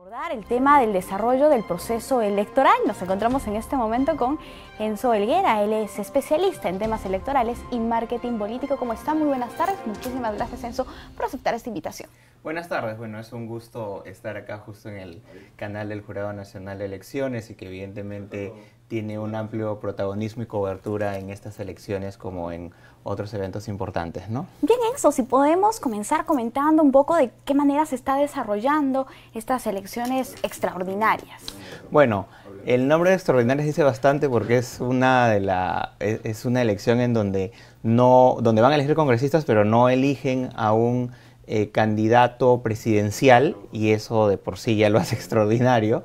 abordar el tema del desarrollo del proceso electoral. Nos encontramos en este momento con Enzo Elguera, Él es especialista en temas electorales y marketing político. ¿Cómo está? Muy buenas tardes. Muchísimas gracias, Enzo, por aceptar esta invitación. Buenas tardes. Bueno, es un gusto estar acá justo en el canal del Jurado Nacional de Elecciones y que evidentemente tiene un amplio protagonismo y cobertura en estas elecciones como en otros eventos importantes, ¿no? Bien, eso, si podemos comenzar comentando un poco de qué manera se está desarrollando estas elecciones extraordinarias. Bueno, el nombre de extraordinarias dice bastante porque es una de la es una elección en donde no donde van a elegir congresistas, pero no eligen a un eh, candidato presidencial y eso de por sí ya lo hace extraordinario,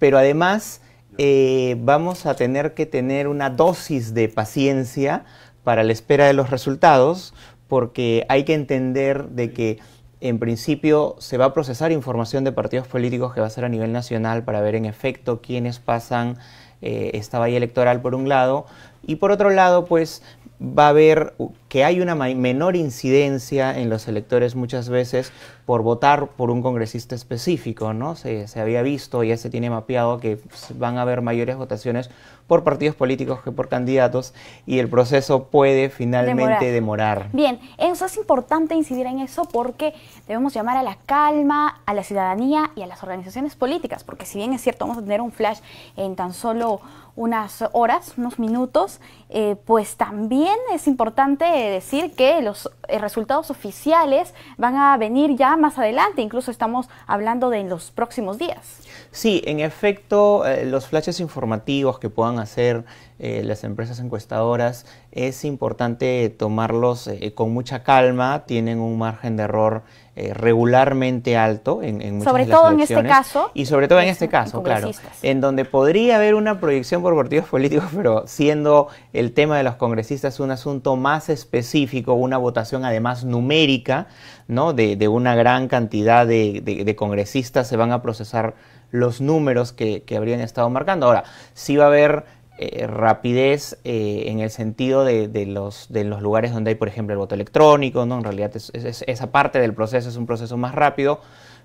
pero además eh, vamos a tener que tener una dosis de paciencia para la espera de los resultados, porque hay que entender de que en principio se va a procesar información de partidos políticos que va a ser a nivel nacional para ver en efecto quiénes pasan eh, esta valla electoral por un lado, y por otro lado, pues va a haber que hay una menor incidencia en los electores muchas veces por votar por un congresista específico, ¿no? Se, había visto, ya se tiene mapeado que van a haber mayores votaciones por partidos políticos que por candidatos y el proceso puede finalmente demorar. Bien, eso es importante incidir en eso porque debemos llamar a la calma, a la ciudadanía y a las organizaciones políticas, porque si bien es cierto, vamos a tener un flash en tan solo unas horas, unos minutos, eh, pues también es importante decir que los eh, resultados oficiales van a venir ya más adelante, incluso estamos hablando de los próximos días. Sí, en efecto, eh, los flashes informativos que puedan hacer eh, las empresas encuestadoras es importante tomarlos con mucha calma, tienen un margen de error eh, regularmente alto en, en muchas sobre todo en este caso y sobre todo en este caso claro en donde podría haber una proyección por partidos políticos pero siendo el tema de los congresistas un asunto más específico una votación además numérica no de, una gran cantidad de, congresistas se van a procesar los números que, que, habrían estado marcando. Ahora, sí va a haber eh, rapidez eh, en el sentido de, los, de los lugares donde hay, por ejemplo, el voto electrónico, ¿no? En realidad es, esa parte del proceso es un proceso más rápido,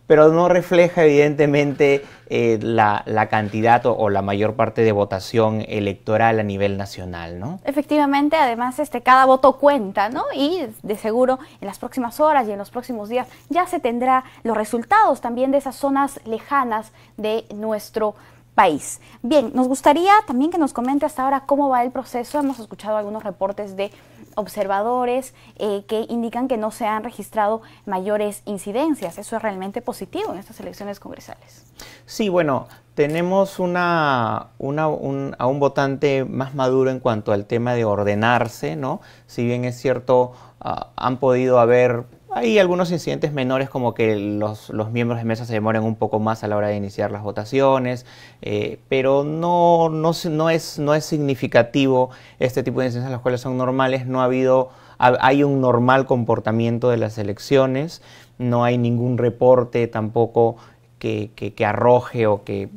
pero no refleja evidentemente eh, la, cantidad o, la mayor parte de votación electoral a nivel nacional, ¿no? Efectivamente, además este, cada voto cuenta, ¿no? Y de seguro en las próximas horas y en los próximos días ya se tendrá los resultados también de esas zonas lejanas de nuestro país país. Bien, nos gustaría también que nos comente hasta ahora cómo va el proceso. Hemos escuchado algunos reportes de observadores eh, que indican que no se han registrado mayores incidencias. Eso es realmente positivo en estas elecciones congresales. Sí, bueno, tenemos una, a un votante más maduro en cuanto al tema de ordenarse, ¿no? Si bien es cierto, ah, han podido haber hay algunos incidentes menores como que los, miembros de mesa se demoran un poco más a la hora de iniciar las votaciones, eh, pero no, no, no, es, no es significativo este tipo de incidencias, las cuales son normales, no ha habido, hay un normal comportamiento de las elecciones, no hay ningún reporte tampoco que, arroje o que,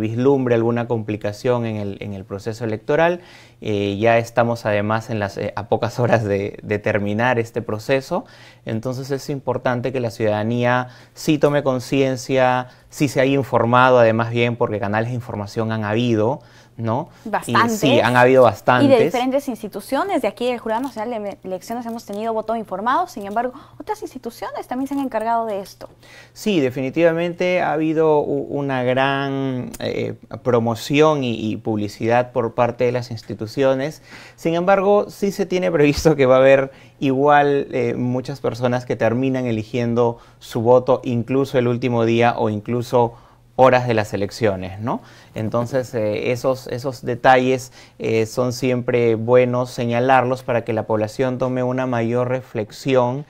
vislumbre alguna complicación en el, proceso electoral. Eh, ya estamos además eh, a pocas horas de, de, terminar este proceso, entonces es importante que la ciudadanía sí tome conciencia, sí se haya informado además bien, porque canales de información han habido. ¿no? Y, sí, han habido bastantes. Y de diferentes instituciones. De aquí del Jurado Nacional de Elecciones hemos tenido voto informado. Sin embargo, otras instituciones también se han encargado de esto. Sí, definitivamente ha habido una gran eh, promoción y, publicidad por parte de las instituciones. Sin embargo, sí se tiene previsto que va a haber igual eh, muchas personas que terminan eligiendo su voto incluso el último día o incluso horas de las elecciones, ¿no? Entonces, eh, esos, esos detalles eh, son siempre buenos señalarlos para que la población tome una mayor reflexión.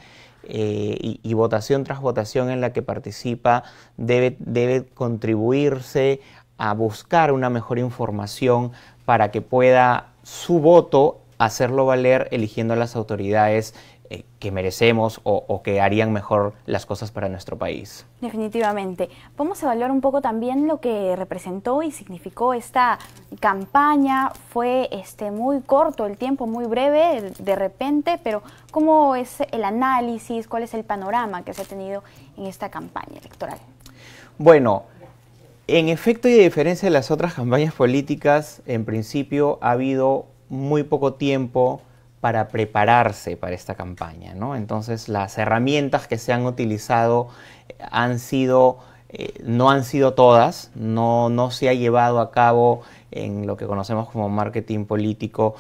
Eh, y, votación tras votación en la que participa debe, debe contribuirse a buscar una mejor información para que pueda su voto hacerlo valer eligiendo a las autoridades eh, que merecemos o, que harían mejor las cosas para nuestro país. Definitivamente. Vamos a evaluar un poco también lo que representó y significó esta campaña. Fue este, muy corto el tiempo, muy breve de repente, pero ¿cómo es el análisis? ¿Cuál es el panorama que se ha tenido en esta campaña electoral? Bueno, en efecto y a diferencia de las otras campañas políticas, en principio ha habido muy poco tiempo para prepararse para esta campaña. ¿no? Entonces las herramientas que se han utilizado eh, han sido, eh, no han sido todas, no, no se ha llevado a cabo en lo que conocemos como marketing político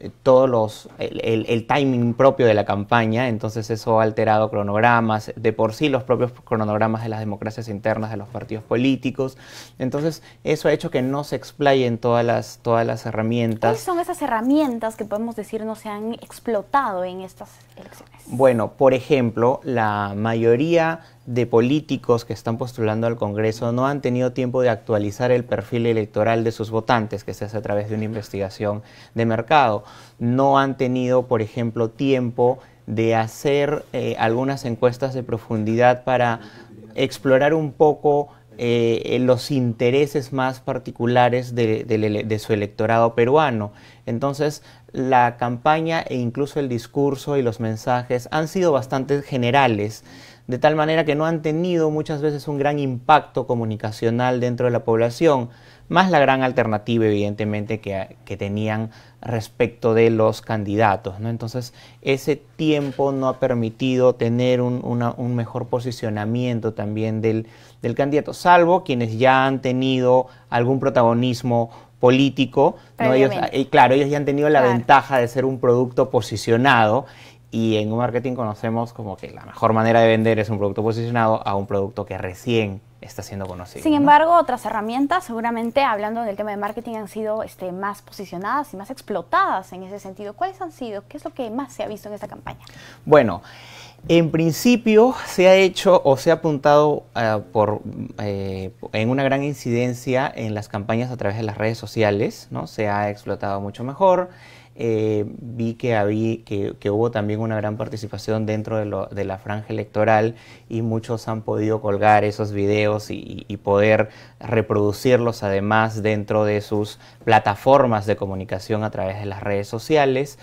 eh, todos los, el, timing propio de la campaña, entonces eso ha alterado cronogramas, de por sí los propios cronogramas de las democracias internas de los partidos políticos, entonces eso ha hecho que no se explayen todas las, todas las herramientas. ¿Cuáles son esas herramientas que podemos decir no se han explotado en estas elecciones? Bueno, por ejemplo, la mayoría de políticos que están postulando al Congreso no han tenido tiempo de actualizar el perfil electoral de sus votantes, que se hace a través de una investigación de mercado. No han tenido, por ejemplo, tiempo de hacer eh, algunas encuestas de profundidad para explorar un poco eh, eh, los intereses más particulares de, su electorado peruano. Entonces, la campaña e incluso el discurso y los mensajes han sido bastante generales de tal manera que no han tenido muchas veces un gran impacto comunicacional dentro de la población, más la gran alternativa evidentemente que, que tenían respecto de los candidatos. ¿no? Entonces ese tiempo no ha permitido tener un, mejor posicionamiento también del, candidato, salvo quienes ya han tenido algún protagonismo político, ¿no? Eh, claro, ellos ya han tenido la ventaja de ser un producto posicionado y en un marketing conocemos como que la mejor manera de vender es un producto posicionado a un producto que recién está siendo conocido. Sin embargo, otras herramientas, seguramente hablando del tema de marketing, han sido este, más posicionadas y más explotadas en ese sentido. ¿Cuáles han sido? ¿Qué es lo que más se ha visto en esta campaña? Bueno, en principio se ha hecho o se ha apuntado eh, por, eh, en una gran incidencia en las campañas a través de las redes sociales, ¿no? Se ha explotado mucho mejor. Eh, vi que, había, que, hubo también una gran participación dentro de, lo, la franja electoral y muchos han podido colgar esos videos y, poder reproducirlos además dentro de sus plataformas de comunicación a través de las redes sociales.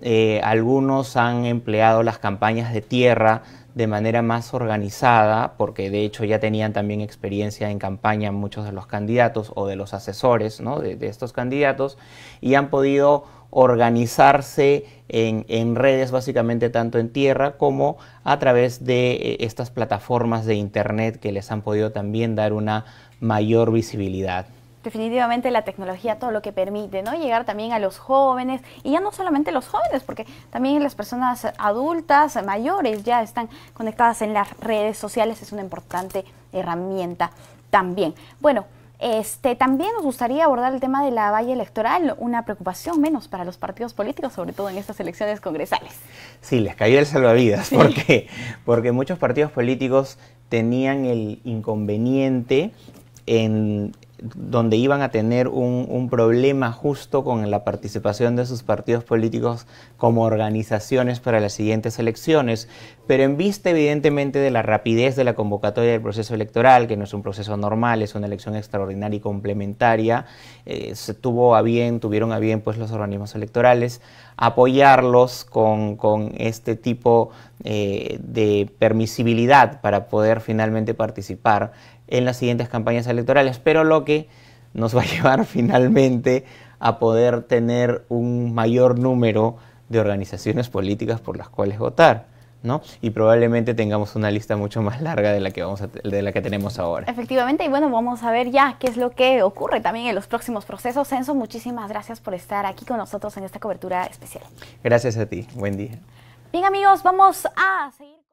Eh, algunos han empleado las campañas de tierra de manera más organizada, porque de hecho ya tenían también experiencia en campaña muchos de los candidatos o de los asesores de estos candidatos, y han podido organizarse en, redes, básicamente tanto en tierra como a través de eh, estas plataformas de Internet que les han podido también dar una mayor visibilidad definitivamente la tecnología todo lo que permite, ¿no? Llegar también a los jóvenes y ya no solamente los jóvenes, porque también las personas adultas, mayores ya están conectadas en las redes sociales, es una importante herramienta también. Bueno, este, también nos gustaría abordar el tema de la valla electoral, una preocupación menos para los partidos políticos, sobre todo en estas elecciones congresales. Sí, les cayó el salvavidas, ¿por qué? porque muchos partidos políticos tenían el inconveniente en, donde iban a tener un, problema justo con la participación de sus partidos políticos como organizaciones para las siguientes elecciones. Pero en vista evidentemente de la rapidez de la convocatoria del proceso electoral, que no es un proceso normal, es una elección extraordinaria y complementaria, eh, se tuvo a bien, tuvieron a bien pues los organismos electorales apoyarlos con, con este tipo eh, de permisibilidad para poder finalmente participar en las siguientes campañas electorales, pero lo que nos va a llevar finalmente a poder tener un mayor número de organizaciones políticas por las cuales votar. ¿no? Y probablemente tengamos una lista mucho más larga de la que vamos de la que tenemos ahora. Efectivamente, y bueno, vamos a ver ya qué es lo que ocurre también en los próximos procesos. Censo, muchísimas gracias por estar aquí con nosotros en esta cobertura especial. Gracias a ti. Buen día. Bien amigos, vamos a seguir.